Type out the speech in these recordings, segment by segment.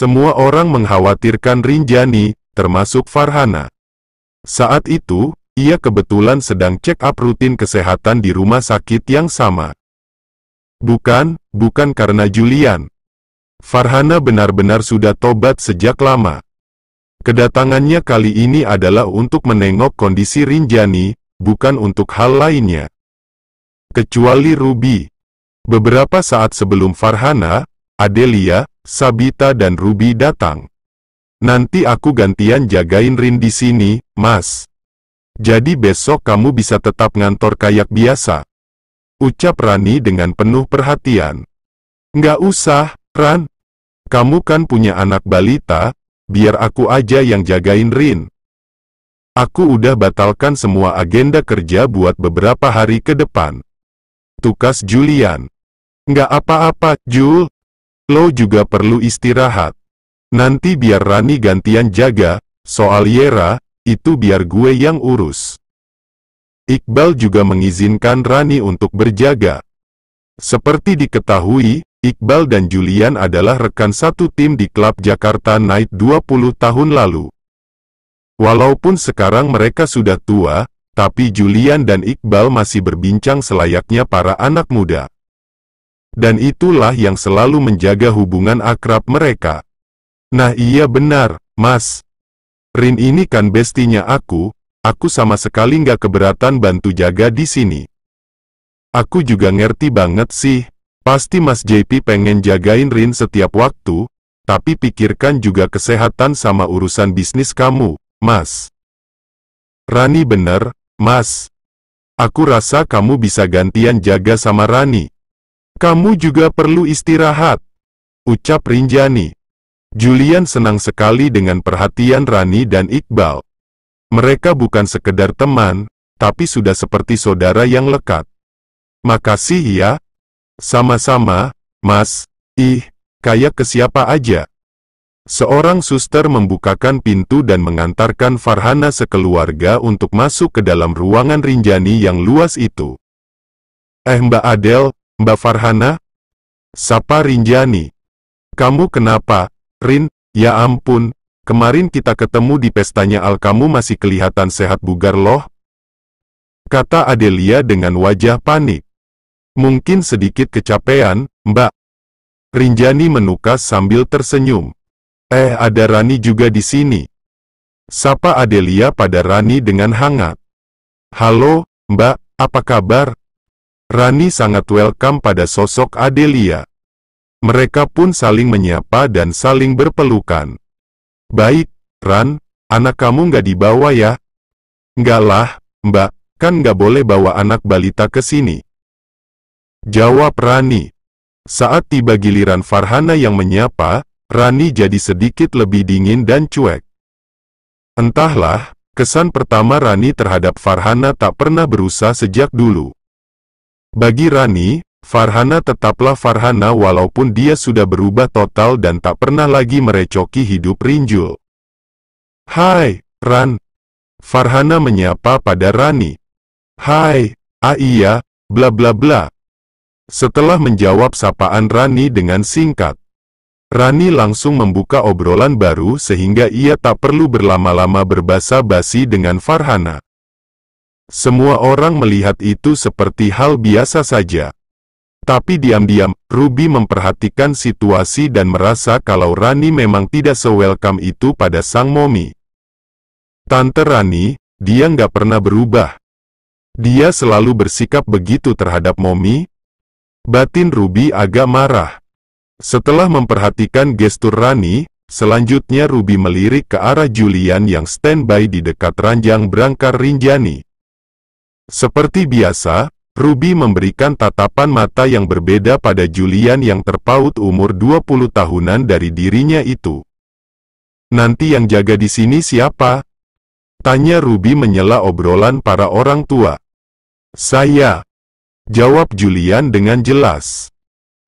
Semua orang mengkhawatirkan Rinjani, termasuk Farhana. Saat itu, ia kebetulan sedang check-up rutin kesehatan di rumah sakit yang sama. Bukan, bukan karena Julian. Farhana benar-benar sudah tobat sejak lama. Kedatangannya kali ini adalah untuk menengok kondisi Rinjani, bukan untuk hal lainnya. Kecuali Ruby. Beberapa saat sebelum Farhana, Adelia, Sabita dan Ruby datang. Nanti aku gantian jagain Rin di sini, Mas. Jadi besok kamu bisa tetap ngantor kayak biasa. Ucap Rani dengan penuh perhatian. Nggak usah, Ran. Kamu kan punya anak balita, biar aku aja yang jagain Rin. Aku udah batalkan semua agenda kerja buat beberapa hari ke depan. Tukas Julian. Nggak apa-apa, Jul. Lo juga perlu istirahat. Nanti biar Rani gantian jaga, soal Yera, itu biar gue yang urus. Iqbal juga mengizinkan Rani untuk berjaga. Seperti diketahui, Iqbal dan Julian adalah rekan satu tim di klub Jakarta Night 20 tahun lalu. Walaupun sekarang mereka sudah tua, tapi Julian dan Iqbal masih berbincang selayaknya para anak muda dan itulah yang selalu menjaga hubungan akrab mereka. Nah iya benar, mas. Rin ini kan bestinya aku, aku sama sekali nggak keberatan bantu jaga di sini. Aku juga ngerti banget sih, pasti mas JP pengen jagain Rin setiap waktu, tapi pikirkan juga kesehatan sama urusan bisnis kamu, mas. Rani bener, mas. Aku rasa kamu bisa gantian jaga sama Rani. Kamu juga perlu istirahat, ucap Rinjani. Julian senang sekali dengan perhatian Rani dan Iqbal. Mereka bukan sekedar teman, tapi sudah seperti saudara yang lekat. Makasih ya. Sama-sama, Mas. Ih, kayak ke siapa aja. Seorang suster membukakan pintu dan mengantarkan Farhana sekeluarga untuk masuk ke dalam ruangan Rinjani yang luas itu. Eh Mbak Adele. Mbak Farhana? Sapa Rinjani. Kamu kenapa, Rin? Ya ampun, kemarin kita ketemu di pestanya Al kamu masih kelihatan sehat bugar loh. Kata Adelia dengan wajah panik. Mungkin sedikit kecapean, mbak. Rinjani menukas sambil tersenyum. Eh ada Rani juga di sini. Sapa Adelia pada Rani dengan hangat. Halo, mbak, apa kabar? Rani sangat welcome pada sosok Adelia. Mereka pun saling menyapa dan saling berpelukan. Baik, Ran, anak kamu nggak dibawa ya? Nggak lah, mbak, kan nggak boleh bawa anak balita ke sini. Jawab Rani. Saat tiba giliran Farhana yang menyapa, Rani jadi sedikit lebih dingin dan cuek. Entahlah, kesan pertama Rani terhadap Farhana tak pernah berusaha sejak dulu. Bagi Rani, Farhana tetaplah Farhana walaupun dia sudah berubah total dan tak pernah lagi merecoki hidup Rinjul. Hai, Ran. Farhana menyapa pada Rani. Hai, ah bla bla bla. Setelah menjawab sapaan Rani dengan singkat, Rani langsung membuka obrolan baru sehingga ia tak perlu berlama-lama berbasa basi dengan Farhana. Semua orang melihat itu seperti hal biasa saja. Tapi diam-diam, Ruby memperhatikan situasi dan merasa kalau Rani memang tidak sewelcome itu pada sang momi. Tante Rani, dia nggak pernah berubah. Dia selalu bersikap begitu terhadap momi. Batin Ruby agak marah. Setelah memperhatikan gestur Rani, selanjutnya Ruby melirik ke arah Julian yang standby di dekat ranjang berangkar Rinjani. Seperti biasa, Ruby memberikan tatapan mata yang berbeda pada Julian yang terpaut umur 20 tahunan dari dirinya itu. Nanti yang jaga di sini siapa? Tanya Ruby menyela obrolan para orang tua. Saya. Jawab Julian dengan jelas.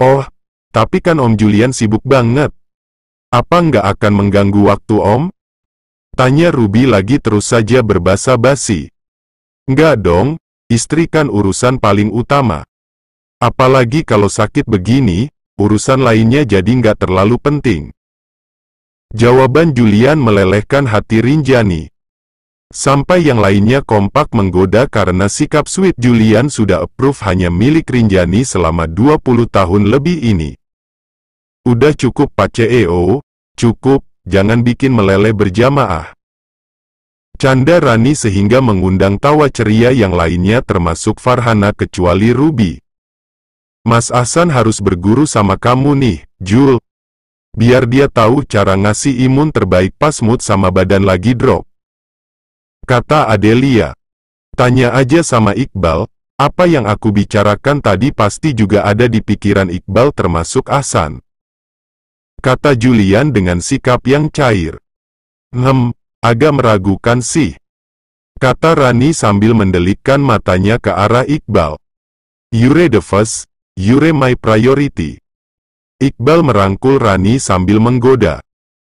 Oh, tapi kan Om Julian sibuk banget. Apa nggak akan mengganggu waktu Om? Tanya Ruby lagi terus saja berbasa basi. Enggak dong, istri kan urusan paling utama. Apalagi kalau sakit begini, urusan lainnya jadi nggak terlalu penting. Jawaban Julian melelehkan hati Rinjani. Sampai yang lainnya kompak menggoda karena sikap sweet Julian sudah approve hanya milik Rinjani selama 20 tahun lebih ini. Udah cukup Pak CEO, cukup, jangan bikin meleleh berjamaah bercanda Rani sehingga mengundang tawa ceria yang lainnya termasuk Farhana kecuali Ruby. Mas Ahsan harus berguru sama kamu nih, Jul. Biar dia tahu cara ngasih imun terbaik pas mood sama badan lagi drop. Kata Adelia. Tanya aja sama Iqbal, apa yang aku bicarakan tadi pasti juga ada di pikiran Iqbal termasuk Ahsan. Kata Julian dengan sikap yang cair. Hmm, Agak meragukan sih. Kata Rani sambil mendelikkan matanya ke arah Iqbal. Yure the first, Yure my priority. Iqbal merangkul Rani sambil menggoda.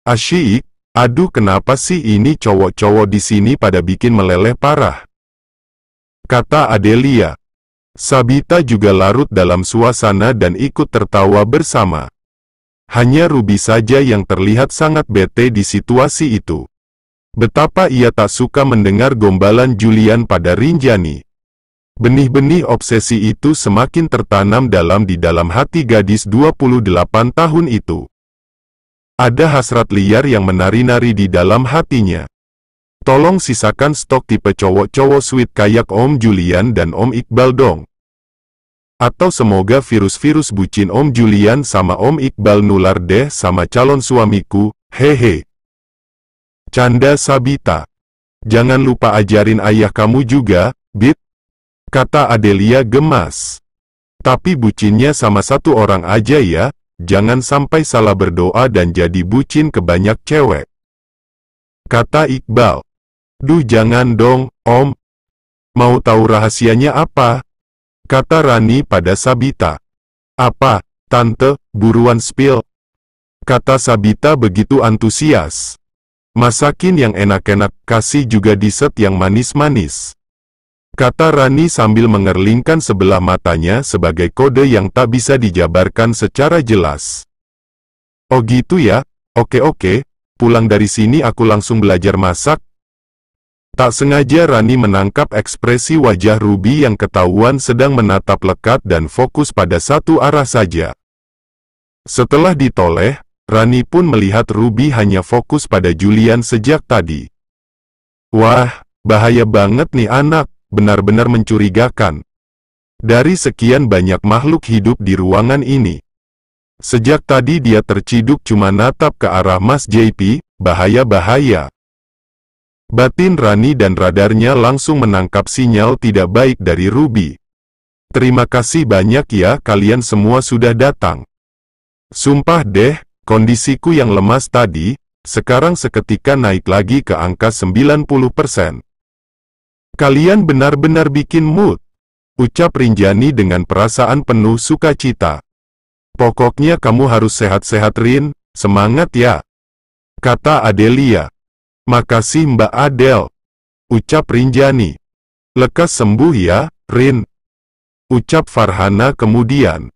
Asyik, aduh kenapa sih ini cowok-cowok di sini pada bikin meleleh parah. Kata Adelia. Sabita juga larut dalam suasana dan ikut tertawa bersama. Hanya Ruby saja yang terlihat sangat bete di situasi itu. Betapa ia tak suka mendengar gombalan Julian pada Rinjani. Benih-benih obsesi itu semakin tertanam dalam di dalam hati gadis 28 tahun itu. Ada hasrat liar yang menari-nari di dalam hatinya. Tolong sisakan stok tipe cowok-cowok sweet kayak Om Julian dan Om Iqbal dong. Atau semoga virus-virus bucin Om Julian sama Om Iqbal nular deh sama calon suamiku, hehe. Canda Sabita. Jangan lupa ajarin ayah kamu juga, Bit. Kata Adelia gemas. Tapi bucinnya sama satu orang aja ya, jangan sampai salah berdoa dan jadi bucin ke banyak cewek. Kata Iqbal. Duh jangan dong, Om. Mau tahu rahasianya apa? Kata Rani pada Sabita. Apa, Tante, buruan spill. Kata Sabita begitu antusias. Masakin yang enak-enak, kasih juga dessert yang manis-manis. Kata Rani sambil mengerlingkan sebelah matanya sebagai kode yang tak bisa dijabarkan secara jelas. Oh gitu ya, oke oke, pulang dari sini aku langsung belajar masak. Tak sengaja Rani menangkap ekspresi wajah Ruby yang ketahuan sedang menatap lekat dan fokus pada satu arah saja. Setelah ditoleh, Rani pun melihat Ruby hanya fokus pada Julian sejak tadi. Wah, bahaya banget nih anak, benar-benar mencurigakan. Dari sekian banyak makhluk hidup di ruangan ini. Sejak tadi dia terciduk cuma natap ke arah Mas JP, bahaya-bahaya. Batin Rani dan radarnya langsung menangkap sinyal tidak baik dari Ruby. Terima kasih banyak ya kalian semua sudah datang. Sumpah deh, Kondisiku yang lemas tadi, sekarang seketika naik lagi ke angka 90%. Kalian benar-benar bikin mood. Ucap Rinjani dengan perasaan penuh sukacita. Pokoknya kamu harus sehat-sehat Rin, semangat ya. Kata Adelia. Makasih Mbak Adel. Ucap Rinjani. Lekas sembuh ya, Rin. Ucap Farhana kemudian.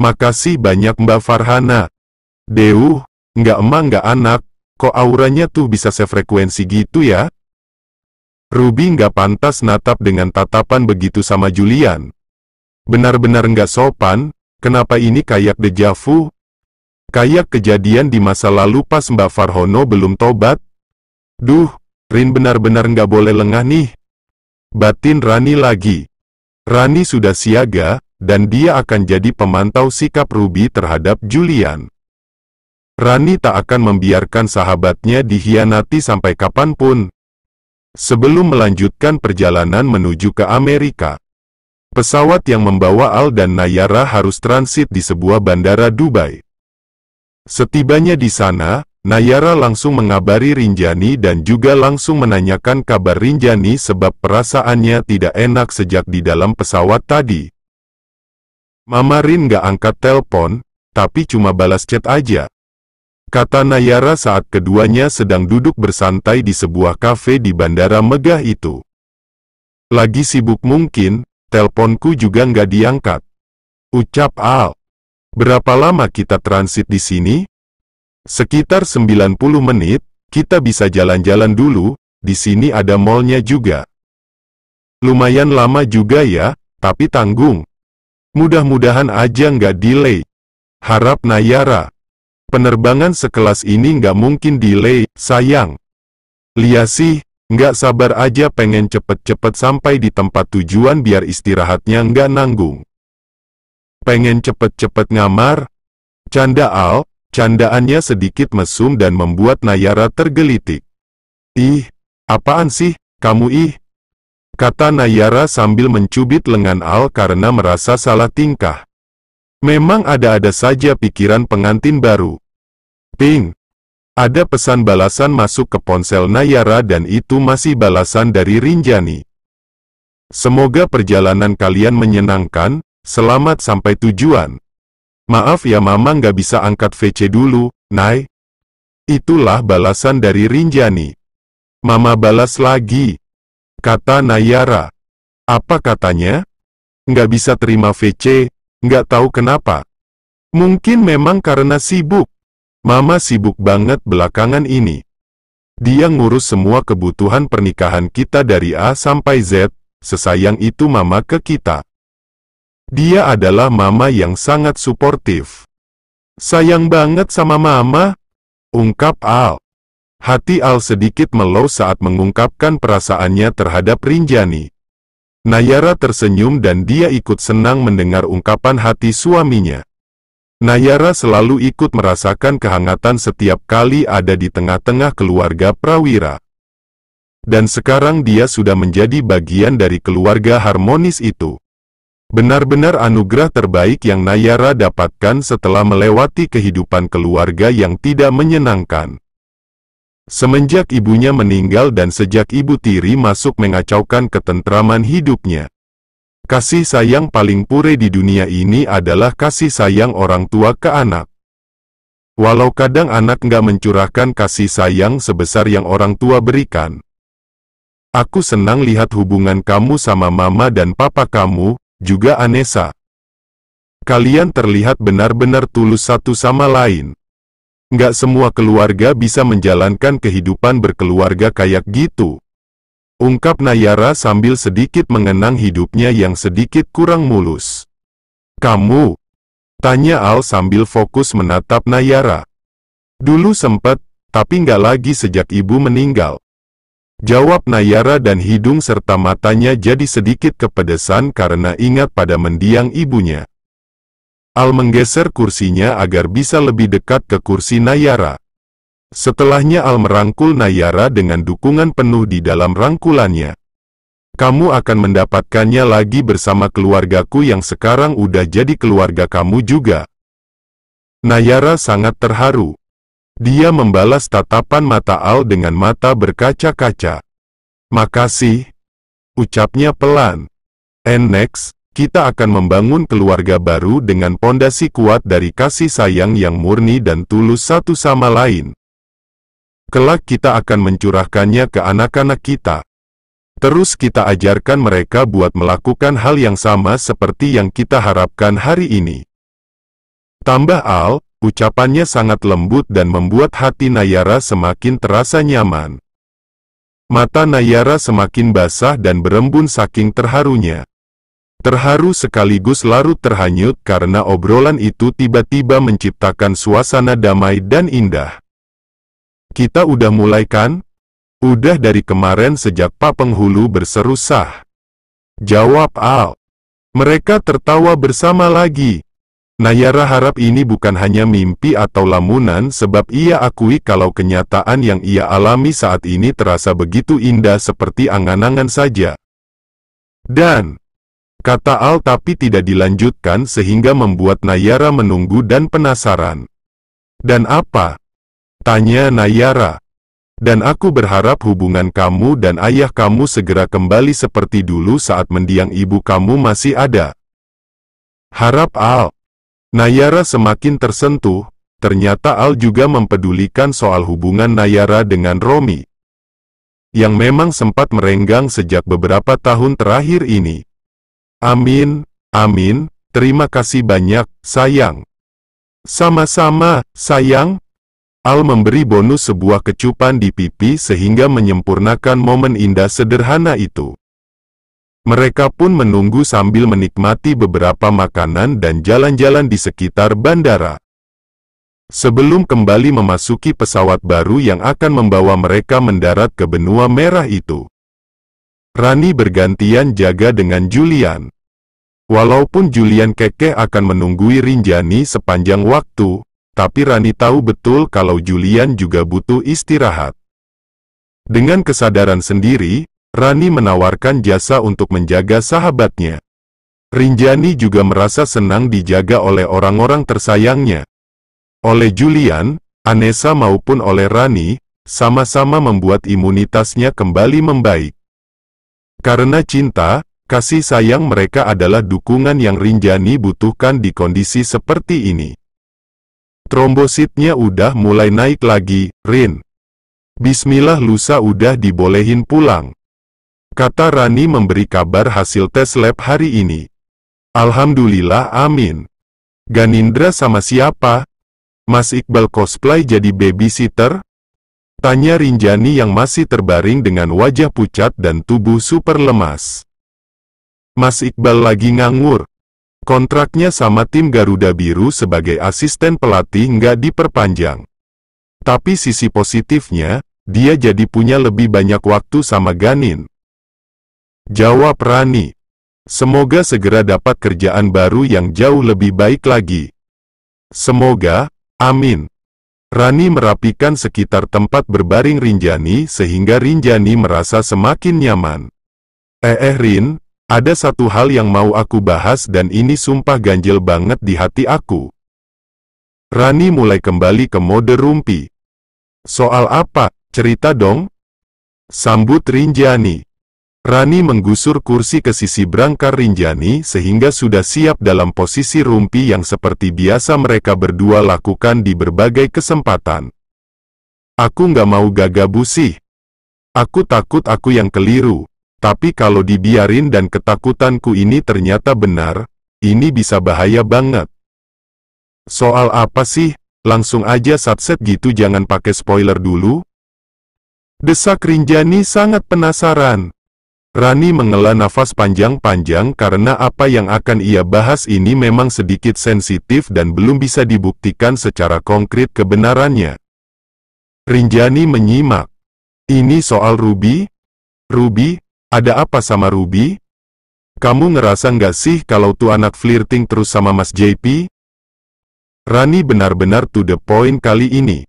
Makasih banyak Mbak Farhana. Deuh, nggak emang nggak anak, kok auranya tuh bisa sefrekuensi gitu ya? Ruby nggak pantas natap dengan tatapan begitu sama Julian. Benar-benar nggak sopan, kenapa ini kayak dejavu? Kayak kejadian di masa lalu pas Mbak Farhono belum tobat? Duh, Rin benar-benar nggak boleh lengah nih. Batin Rani lagi. Rani sudah siaga, dan dia akan jadi pemantau sikap Ruby terhadap Julian. Rani tak akan membiarkan sahabatnya dihianati sampai kapanpun. Sebelum melanjutkan perjalanan menuju ke Amerika, pesawat yang membawa Al dan Nayara harus transit di sebuah bandara Dubai. Setibanya di sana, Nayara langsung mengabari Rinjani dan juga langsung menanyakan kabar Rinjani sebab perasaannya tidak enak sejak di dalam pesawat tadi. Mama Rin gak angkat telpon, tapi cuma balas chat aja kata Nayara saat keduanya sedang duduk bersantai di sebuah kafe di bandara megah itu. Lagi sibuk mungkin, telponku juga nggak diangkat. Ucap Al. Berapa lama kita transit di sini? Sekitar 90 menit, kita bisa jalan-jalan dulu, di sini ada malnya juga. Lumayan lama juga ya, tapi tanggung. Mudah-mudahan aja nggak delay. Harap Nayara. Penerbangan sekelas ini nggak mungkin delay, sayang. Lia sih nggak sabar aja pengen cepet-cepet sampai di tempat tujuan biar istirahatnya nggak nanggung. Pengen cepet-cepet ngamar? Canda Al, candaannya sedikit mesum dan membuat Nayara tergelitik. Ih, apaan sih, kamu ih? Kata Nayara sambil mencubit lengan Al karena merasa salah tingkah. Memang ada-ada saja pikiran pengantin baru. Ping. Ada pesan balasan masuk ke ponsel Nayara dan itu masih balasan dari Rinjani. Semoga perjalanan kalian menyenangkan, selamat sampai tujuan. Maaf ya mama nggak bisa angkat VC dulu, Nay. Itulah balasan dari Rinjani. Mama balas lagi. Kata Nayara. Apa katanya? Nggak bisa terima VC, Nggak tahu kenapa. Mungkin memang karena sibuk. Mama sibuk banget belakangan ini. Dia ngurus semua kebutuhan pernikahan kita dari A sampai Z, sesayang itu mama ke kita. Dia adalah mama yang sangat suportif. Sayang banget sama mama, ungkap Al. Hati Al sedikit melow saat mengungkapkan perasaannya terhadap Rinjani. Nayara tersenyum dan dia ikut senang mendengar ungkapan hati suaminya. Nayara selalu ikut merasakan kehangatan setiap kali ada di tengah-tengah keluarga Prawira. Dan sekarang dia sudah menjadi bagian dari keluarga harmonis itu. Benar-benar anugerah terbaik yang Nayara dapatkan setelah melewati kehidupan keluarga yang tidak menyenangkan. Semenjak ibunya meninggal dan sejak ibu tiri masuk mengacaukan ketentraman hidupnya. Kasih sayang paling pure di dunia ini adalah kasih sayang orang tua ke anak. Walau kadang anak nggak mencurahkan kasih sayang sebesar yang orang tua berikan. Aku senang lihat hubungan kamu sama mama dan papa kamu, juga Anesa. Kalian terlihat benar-benar tulus satu sama lain nggak semua keluarga bisa menjalankan kehidupan berkeluarga kayak gitu. Ungkap Nayara sambil sedikit mengenang hidupnya yang sedikit kurang mulus. Kamu? Tanya Al sambil fokus menatap Nayara. Dulu sempat, tapi nggak lagi sejak ibu meninggal. Jawab Nayara dan hidung serta matanya jadi sedikit kepedesan karena ingat pada mendiang ibunya. Al menggeser kursinya agar bisa lebih dekat ke kursi Nayara. Setelahnya Al merangkul Nayara dengan dukungan penuh di dalam rangkulannya. Kamu akan mendapatkannya lagi bersama keluargaku yang sekarang udah jadi keluarga kamu juga. Nayara sangat terharu. Dia membalas tatapan mata Al dengan mata berkaca-kaca. Makasih. Ucapnya pelan. And next kita akan membangun keluarga baru dengan pondasi kuat dari kasih sayang yang murni dan tulus satu sama lain. Kelak kita akan mencurahkannya ke anak-anak kita. Terus kita ajarkan mereka buat melakukan hal yang sama seperti yang kita harapkan hari ini. Tambah Al, ucapannya sangat lembut dan membuat hati Nayara semakin terasa nyaman. Mata Nayara semakin basah dan berembun saking terharunya. Terharu sekaligus larut terhanyut karena obrolan itu tiba-tiba menciptakan suasana damai dan indah. Kita udah mulai kan? Udah dari kemarin sejak Pak Penghulu berseru sah. Jawab Al. Mereka tertawa bersama lagi. Nayara harap ini bukan hanya mimpi atau lamunan sebab ia akui kalau kenyataan yang ia alami saat ini terasa begitu indah seperti angan-angan saja. Dan, kata Al tapi tidak dilanjutkan sehingga membuat Nayara menunggu dan penasaran. Dan apa? Tanya Nayara. Dan aku berharap hubungan kamu dan ayah kamu segera kembali seperti dulu saat mendiang ibu kamu masih ada. Harap Al. Nayara semakin tersentuh, ternyata Al juga mempedulikan soal hubungan Nayara dengan Romi. Yang memang sempat merenggang sejak beberapa tahun terakhir ini. Amin, amin, terima kasih banyak, sayang. Sama-sama, sayang. Al memberi bonus sebuah kecupan di pipi sehingga menyempurnakan momen indah sederhana itu. Mereka pun menunggu sambil menikmati beberapa makanan dan jalan-jalan di sekitar bandara. Sebelum kembali memasuki pesawat baru yang akan membawa mereka mendarat ke benua merah itu. Rani bergantian jaga dengan Julian. Walaupun Julian keke akan menunggui Rinjani sepanjang waktu, tapi Rani tahu betul kalau Julian juga butuh istirahat. Dengan kesadaran sendiri, Rani menawarkan jasa untuk menjaga sahabatnya. Rinjani juga merasa senang dijaga oleh orang-orang tersayangnya. Oleh Julian, Anessa maupun oleh Rani, sama-sama membuat imunitasnya kembali membaik. Karena cinta, kasih sayang mereka adalah dukungan yang Rinjani butuhkan di kondisi seperti ini. Trombositnya udah mulai naik lagi, Rin. Bismillah lusa udah dibolehin pulang. Kata Rani memberi kabar hasil tes lab hari ini. Alhamdulillah amin. Ganindra sama siapa? Mas Iqbal cosplay jadi babysitter? Tanya Rinjani yang masih terbaring dengan wajah pucat dan tubuh super lemas. Mas Iqbal lagi nganggur. Kontraknya sama tim Garuda Biru sebagai asisten pelatih nggak diperpanjang. Tapi sisi positifnya, dia jadi punya lebih banyak waktu sama Ganin. Jawab Rani. Semoga segera dapat kerjaan baru yang jauh lebih baik lagi. Semoga, amin. Rani merapikan sekitar tempat berbaring Rinjani sehingga Rinjani merasa semakin nyaman. Eh eh Rin, ada satu hal yang mau aku bahas dan ini sumpah ganjil banget di hati aku. Rani mulai kembali ke mode rumpi. Soal apa, cerita dong? Sambut Rinjani. Rani menggusur kursi ke sisi berangkar Rinjani sehingga sudah siap dalam posisi rumpi yang seperti biasa mereka berdua lakukan di berbagai kesempatan. Aku nggak mau gagabu sih. Aku takut aku yang keliru. Tapi kalau dibiarin dan ketakutanku ini ternyata benar, ini bisa bahaya banget. Soal apa sih? Langsung aja subset gitu jangan pakai spoiler dulu. Desak Rinjani sangat penasaran. Rani mengela nafas panjang-panjang karena apa yang akan ia bahas ini memang sedikit sensitif dan belum bisa dibuktikan secara konkret kebenarannya. Rinjani menyimak. Ini soal Ruby? Ruby, ada apa sama Ruby? Kamu ngerasa nggak sih kalau tuh anak flirting terus sama Mas JP? Rani benar-benar to the point kali ini.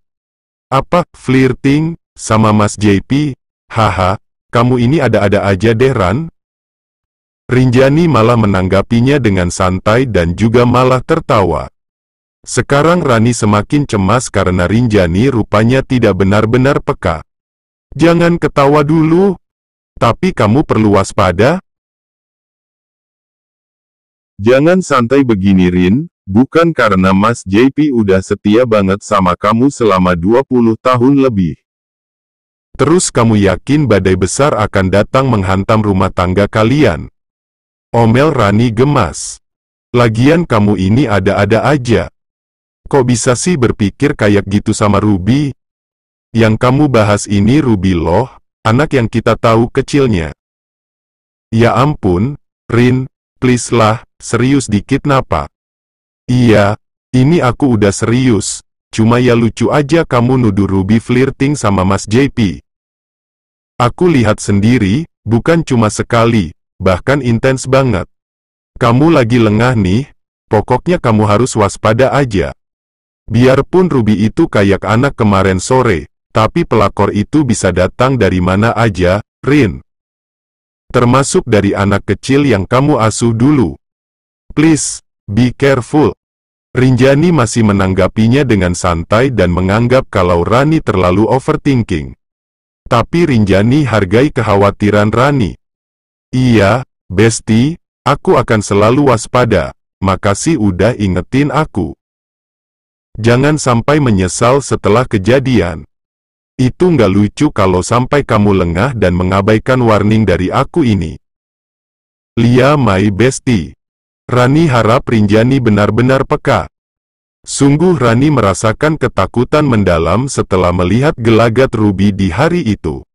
Apa, flirting, sama Mas JP? Haha, kamu ini ada-ada aja deh Ran. Rinjani malah menanggapinya dengan santai dan juga malah tertawa. Sekarang Rani semakin cemas karena Rinjani rupanya tidak benar-benar peka. Jangan ketawa dulu. Tapi kamu perlu waspada. Jangan santai begini Rin, bukan karena Mas JP udah setia banget sama kamu selama 20 tahun lebih. Terus kamu yakin badai besar akan datang menghantam rumah tangga kalian? Omel Rani gemas. Lagian kamu ini ada-ada aja. Kok bisa sih berpikir kayak gitu sama Ruby? Yang kamu bahas ini Ruby loh, anak yang kita tahu kecilnya. Ya ampun, Rin, please lah, serius dikit napa? Iya, ini aku udah serius, Cuma ya lucu aja kamu nuduh Ruby flirting sama Mas JP. Aku lihat sendiri, bukan cuma sekali, bahkan intens banget. Kamu lagi lengah nih, pokoknya kamu harus waspada aja. Biarpun Ruby itu kayak anak kemarin sore, tapi pelakor itu bisa datang dari mana aja, Rin. Termasuk dari anak kecil yang kamu asuh dulu. Please, be careful. Rinjani masih menanggapinya dengan santai dan menganggap kalau Rani terlalu overthinking. Tapi Rinjani hargai kekhawatiran Rani. Iya, Besti, aku akan selalu waspada, makasih udah ingetin aku. Jangan sampai menyesal setelah kejadian. Itu nggak lucu kalau sampai kamu lengah dan mengabaikan warning dari aku ini. Lia my bestie. Rani harap Rinjani benar-benar peka. Sungguh Rani merasakan ketakutan mendalam setelah melihat gelagat Ruby di hari itu.